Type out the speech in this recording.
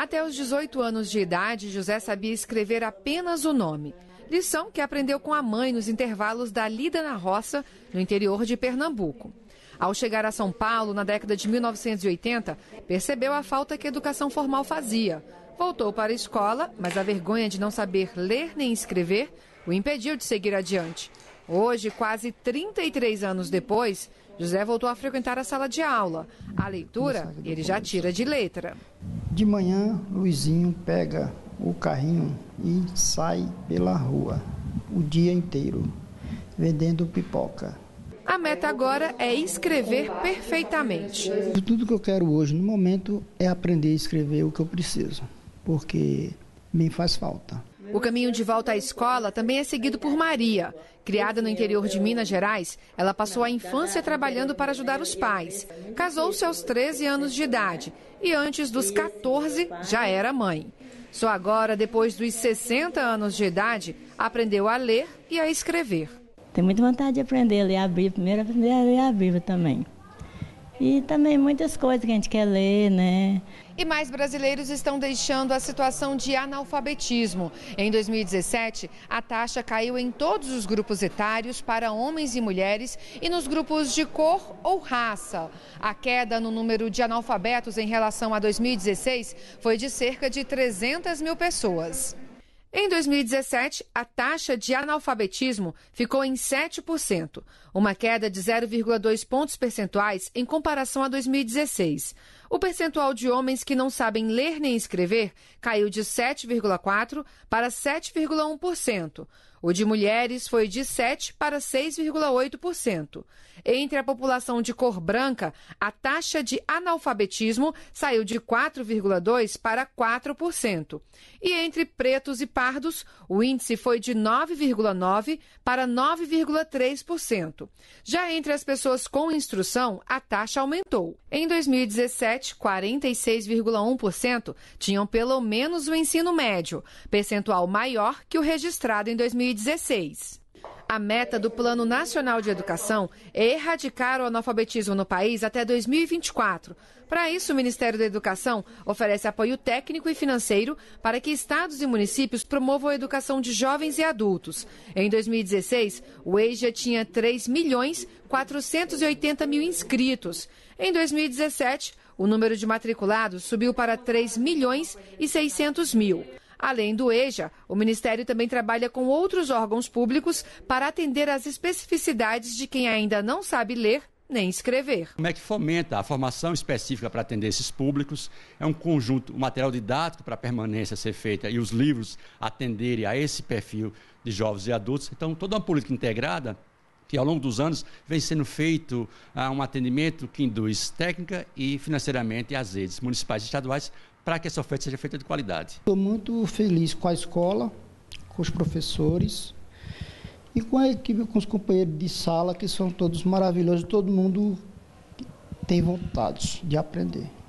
Até os 18 anos de idade, José sabia escrever apenas o nome. Lição que aprendeu com a mãe nos intervalos da lida na roça, no interior de Pernambuco. Ao chegar a São Paulo, na década de 1980, percebeu a falta que a educação formal fazia. Voltou para a escola, mas a vergonha de não saber ler nem escrever o impediu de seguir adiante. Hoje, quase 33 anos depois, José voltou a frequentar a sala de aula. A leitura ele já tira de letra. De manhã, Luizinho pega o carrinho e sai pela rua o dia inteiro, vendendo pipoca. A meta agora é escrever perfeitamente. Tudo que eu quero hoje, no momento, é aprender a escrever o que eu preciso, porque me faz falta. O caminho de volta à escola também é seguido por Maria. Criada no interior de Minas Gerais, ela passou a infância trabalhando para ajudar os pais. Casou-se aos 13 anos de idade e antes dos 14 já era mãe. Só agora, depois dos 60 anos de idade, aprendeu a ler e a escrever. Tem muita vontade de aprender a ler a Bíblia, primeiro aprender a ler a Bíblia também e também muitas coisas que a gente quer ler, né? E mais brasileiros estão deixando a situação de analfabetismo. Em 2017, a taxa caiu em todos os grupos etários para homens e mulheres e nos grupos de cor ou raça. A queda no número de analfabetos em relação a 2016 foi de cerca de 300 mil pessoas. Em 2017, a taxa de analfabetismo ficou em 7%, uma queda de 0,2 pontos percentuais em comparação a 2016. O percentual de homens que não sabem ler nem escrever caiu de 7,4% para 7,1%. O de mulheres foi de 7% para 6,8%. Entre a população de cor branca, a taxa de analfabetismo saiu de 4,2% para 4%. E entre pretos e pardos, o índice foi de 9,9% para 9,3%. Já entre as pessoas com instrução, a taxa aumentou. Em 2017, 47, 46,1% tinham pelo menos o ensino médio, percentual maior que o registrado em 2016. A meta do Plano Nacional de Educação é erradicar o analfabetismo no país até 2024. Para isso, o Ministério da Educação oferece apoio técnico e financeiro para que estados e municípios promovam a educação de jovens e adultos. Em 2016, o EJA tinha 3 milhões 480 mil inscritos. Em 2017, o número de matriculados subiu para 3 milhões e 600 mil. Além do EJA, o Ministério também trabalha com outros órgãos públicos para atender às especificidades de quem ainda não sabe ler nem escrever. Como é que fomenta a formação específica para atender esses públicos? É um conjunto, um material didático para a permanência ser feita e os livros atenderem a esse perfil de jovens e adultos. Então, toda uma política integrada que ao longo dos anos vem sendo feito ah, um atendimento que induz técnica e financeiramente às redes municipais e estaduais para que essa oferta seja feita de qualidade. Estou muito feliz com a escola, com os professores e com a equipe, com os companheiros de sala, que são todos maravilhosos, todo mundo tem vontade de aprender.